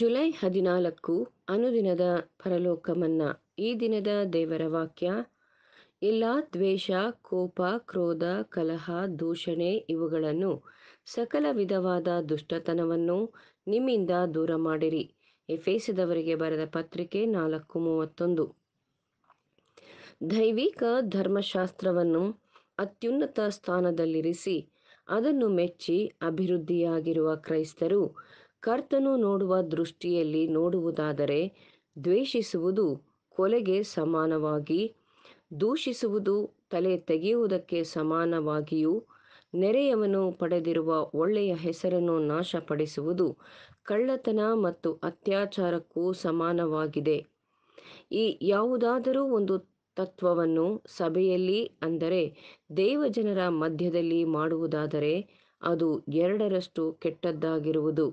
July ಹದಿನಾಲ್ಕು ಅನುದಿನದ ಪರಲೋಕಮನ್ನ ಈ ದಿನದ ದೇವರ ವಾಕ್ಯ ಎಲ್ಲ ದ್ವೇಷ ಕೋಪ ಕ್ರೋಧ ಕಲಹ ದೂಷಣೆ ಇವುಗಳನ್ನು ಸಕಲ ವಿಧವಾದ ದುಷ್ಟತನವನ್ನು ನಿಮ್ಮಿಂದ ದೂರ ಮಾಡಿರಿ ಎಫೇಸದವರಿಗೆ ಬರೆದ ಪತ್ರಿಕೆ ನಾಲ್ಕು ಮೂವತ್ತೊಂದು ದೈವಿಕ ಧರ್ಮಶಾಸ್ತ್ರವನ್ನು ಅತ್ಯುನ್ನತ ಸ್ಥಾನದಲ್ಲಿರಿಸಿ ಅದನ್ನು ಮೆಚ್ಚಿ ಅಭಿವೃದ್ಧಿಯಾಗಿರುವ ಕ್ರೈಸ್ತರು ಕರ್ತನು ನೋಡುವ ದೃಷ್ಟಿಯಲ್ಲಿ ನೋಡುವುದಾದರೆ ದ್ವೇಷಿಸುವುದು ಕೊಲೆಗೆ ಸಮಾನವಾಗಿ ದೂಷಿಸುವುದು ತಲೆ ತೆಗೆಯುವುದಕ್ಕೆ ಸಮಾನವಾಗಿಯೂ ನೆರೆಯವನು ಪಡೆದಿರುವ ಒಳ್ಳೆಯ ಹೆಸರನ್ನು ನಾಶಪಡಿಸುವುದು ಕಳ್ಳತನ ಮತ್ತು ಅತ್ಯಾಚಾರಕ್ಕೂ ಸಮಾನವಾಗಿದೆ ಈ ಯಾವುದಾದರೂ ಒಂದು ತತ್ವವನ್ನು ಸಭೆಯಲ್ಲಿ ಅಂದರೆ ದೇವಜನರ ಮಧ್ಯದಲ್ಲಿ ಮಾಡುವುದಾದರೆ ಅದು ಎರಡರಷ್ಟು ಕೆಟ್ಟದ್ದಾಗಿರುವುದು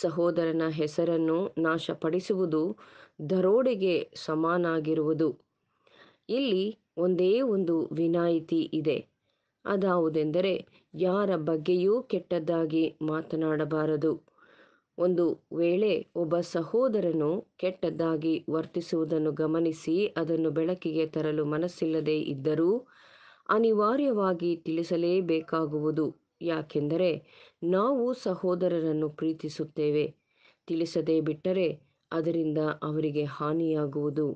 ಸಹೋದರನ ಹೆಸರನ್ನು ನಾಶಪಡಿಸುವುದು ದರೋಡೆಗೆ ಸಮಾನಾಗಿರುವುದು ಇಲ್ಲಿ ಒಂದೇ ಒಂದು ವಿನಾಯಿತಿ ಇದೆ ಅದಾವುದೆಂದರೆ ಯಾರ ಬಗ್ಗೆಯೂ ಕೆಟ್ಟದ್ದಾಗಿ ಮಾತನಾಡಬಾರದು ಒಂದು ವೇಳೆ ಒಬ್ಬ ಸಹೋದರನು ಕೆಟ್ಟದ್ದಾಗಿ ವರ್ತಿಸುವುದನ್ನು ಗಮನಿಸಿ ಅದನ್ನು ಬೆಳಕಿಗೆ ತರಲು ಮನಸ್ಸಿಲ್ಲದೆ ಇದ್ದರೂ ಅನಿವಾರ್ಯವಾಗಿ ತಿಳಿಸಲೇಬೇಕಾಗುವುದು ಯಾಕೆಂದರೆ ನಾವು ಸಹೋದರರನ್ನು ಪ್ರೀತಿಸುತ್ತೇವೆ ತಿಳಿಸದೇ ಬಿಟ್ಟರೆ ಅದರಿಂದ ಅವರಿಗೆ ಹಾನಿಯಾಗುವುದು